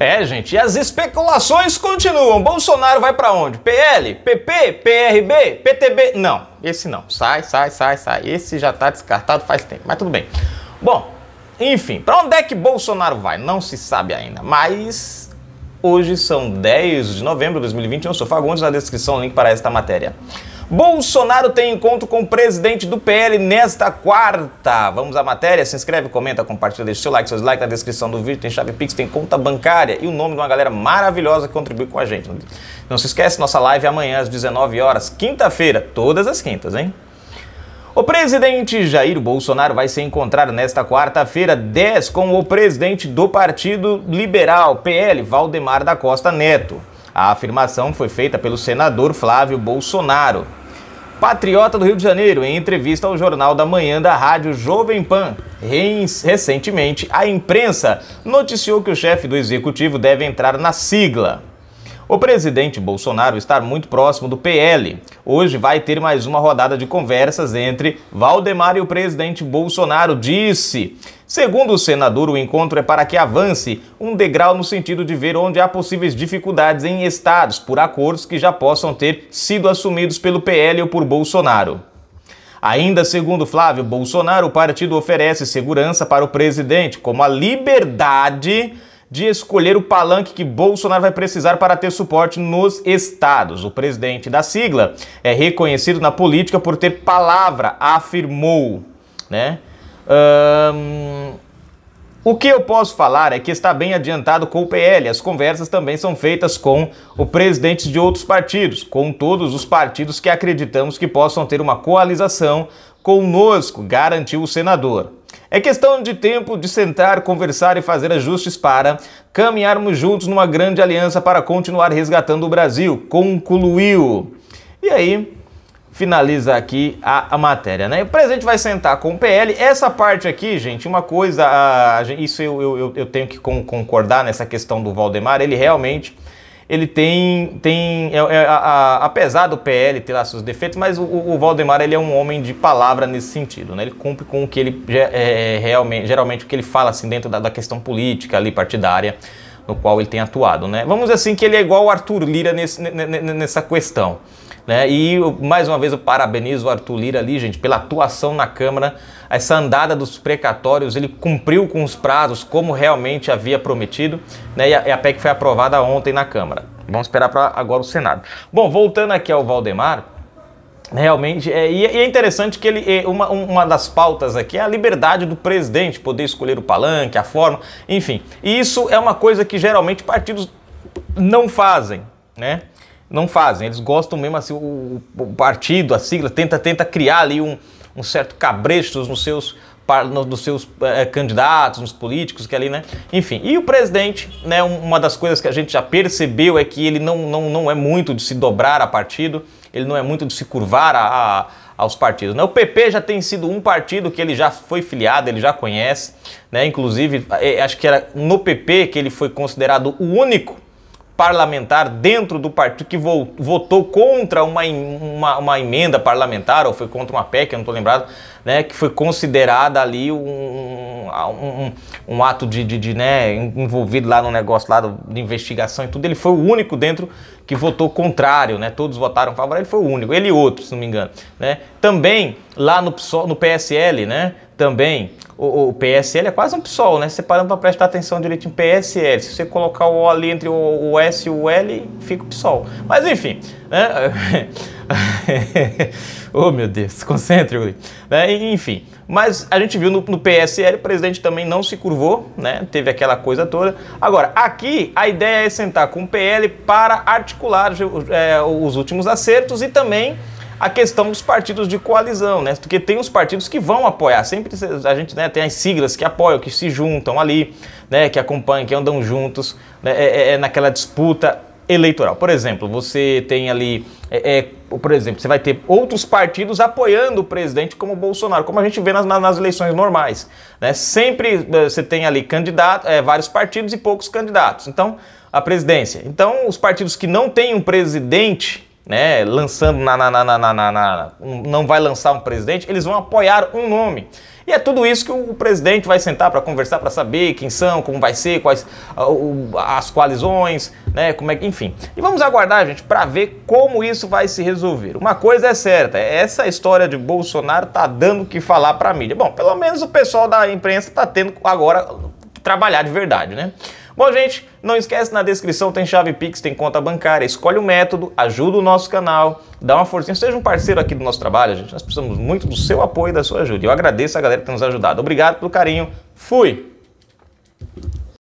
É, gente, e as especulações continuam. Bolsonaro vai para onde? PL, PP, PRB, PTB? Não, esse não. Sai, sai, sai, sai. Esse já tá descartado faz tempo, mas tudo bem. Bom, enfim, para onde é que Bolsonaro vai? Não se sabe ainda, mas hoje são 10 de novembro de 2021. Eu sou Fagundes, na descrição o link para esta matéria. Bolsonaro tem encontro com o presidente do PL nesta quarta. Vamos à matéria? Se inscreve, comenta, compartilha, deixa seu like, seus likes na descrição do vídeo. Tem chave Pix, tem conta bancária e o nome de uma galera maravilhosa que contribui com a gente. Não se esquece, nossa live é amanhã às 19 horas, quinta-feira, todas as quintas, hein? O presidente Jair Bolsonaro vai se encontrar nesta quarta-feira 10 com o presidente do Partido Liberal, PL, Valdemar da Costa Neto. A afirmação foi feita pelo senador Flávio Bolsonaro. Patriota do Rio de Janeiro, em entrevista ao Jornal da Manhã da Rádio Jovem Pan. Recentemente, a imprensa noticiou que o chefe do executivo deve entrar na sigla o presidente Bolsonaro está muito próximo do PL. Hoje vai ter mais uma rodada de conversas entre Valdemar e o presidente Bolsonaro, disse. Segundo o senador, o encontro é para que avance um degrau no sentido de ver onde há possíveis dificuldades em estados por acordos que já possam ter sido assumidos pelo PL ou por Bolsonaro. Ainda segundo Flávio Bolsonaro, o partido oferece segurança para o presidente, como a liberdade de escolher o palanque que Bolsonaro vai precisar para ter suporte nos estados. O presidente da sigla é reconhecido na política por ter palavra, afirmou. Né? O que eu posso falar é que está bem adiantado com o PL. As conversas também são feitas com o presidente de outros partidos, com todos os partidos que acreditamos que possam ter uma coalização conosco, garantiu o senador. É questão de tempo de sentar, conversar e fazer ajustes para caminharmos juntos numa grande aliança para continuar resgatando o Brasil, concluiu. E aí, finaliza aqui a, a matéria, né? O presidente vai sentar com o PL. Essa parte aqui, gente, uma coisa, a, a, isso eu, eu, eu tenho que concordar nessa questão do Valdemar, ele realmente ele tem, tem é, é, a, a, apesar do PL ter lá seus defeitos, mas o, o, Valdemar ele é um homem de palavra nesse sentido, né? Ele cumpre com o que ele é, realmente, geralmente o que ele fala assim dentro da, da questão política ali partidária no qual ele tem atuado. Né? Vamos dizer assim que ele é igual o Arthur Lira nesse, nessa questão. Né? E mais uma vez eu parabenizo o Arthur Lira ali, gente, pela atuação na Câmara. Essa andada dos precatórios, ele cumpriu com os prazos como realmente havia prometido, né? E a, e a PEC foi aprovada ontem na Câmara. Vamos esperar para agora o Senado. Bom, voltando aqui ao Valdemar, Realmente, é, é, e é interessante que ele, é, uma, uma das pautas aqui é a liberdade do presidente, poder escolher o palanque, a forma, enfim. E isso é uma coisa que geralmente partidos não fazem, né? Não fazem, eles gostam mesmo assim, o, o partido, a sigla, tenta, tenta criar ali um, um certo cabresto nos seus, nos seus é, candidatos, nos políticos que ali, né? Enfim, e o presidente, né? Uma das coisas que a gente já percebeu é que ele não, não, não é muito de se dobrar a partido, ele não é muito de se curvar a, a, aos partidos. Né? O PP já tem sido um partido que ele já foi filiado, ele já conhece, né? inclusive é, acho que era no PP que ele foi considerado o único parlamentar dentro do partido que votou contra uma, uma, uma emenda parlamentar ou foi contra uma PEC, eu não estou lembrado, né, que foi considerada ali um, um, um ato de, de, de né, envolvido lá no negócio lá de investigação e tudo, ele foi o único dentro que votou contrário, né? Todos votaram favorável, ele foi o único, ele e outro, se não me engano, né? Também lá no, PSOL, no PSL, né? Também o, o, PSL é quase um PSOL, né? Você parando para prestar atenção direito em PSL, se você colocar o O ali entre o, o S e o L, fica o PSOL. Mas enfim, né? oh, meu Deus, concentre, Uli. É, enfim, mas a gente viu no, no, PSL, o presidente também não se curvou, né? Teve aquela coisa toda. Agora, aqui a ideia é sentar com o PL para articular é, os últimos acertos e também a questão dos partidos de coalizão, né? Porque tem os partidos que vão apoiar, sempre a gente né, tem as siglas que apoiam, que se juntam ali, né? Que acompanham, que andam juntos, né, é, é, é naquela disputa eleitoral. Por exemplo, você tem ali, é, é, por exemplo, você vai ter outros partidos apoiando o presidente como o Bolsonaro, como a gente vê nas, nas eleições normais. Né? Sempre eh, você tem ali candidato, é, vários partidos e poucos candidatos. Então, a presidência. Então, os partidos que não têm um presidente né, lançando na, na, na, na, na, na, não vai lançar um presidente, eles vão apoiar um nome. E é tudo isso que o presidente vai sentar para conversar, para saber quem são, como vai ser, quais as coalizões, né, como é que, enfim. E vamos aguardar, gente, para ver como isso vai se resolver. Uma coisa é certa, essa história de Bolsonaro tá dando o que falar para a mídia. Bom, pelo menos o pessoal da imprensa tá tendo agora trabalhar de verdade, né? Bom, gente, não esquece na descrição tem chave Pix, tem conta bancária, escolhe o método, ajuda o nosso canal, dá uma forcinha, seja um parceiro aqui do nosso trabalho, gente. Nós precisamos muito do seu apoio e da sua ajuda. Eu agradeço a galera que tem nos ajudado. Obrigado pelo carinho. Fui.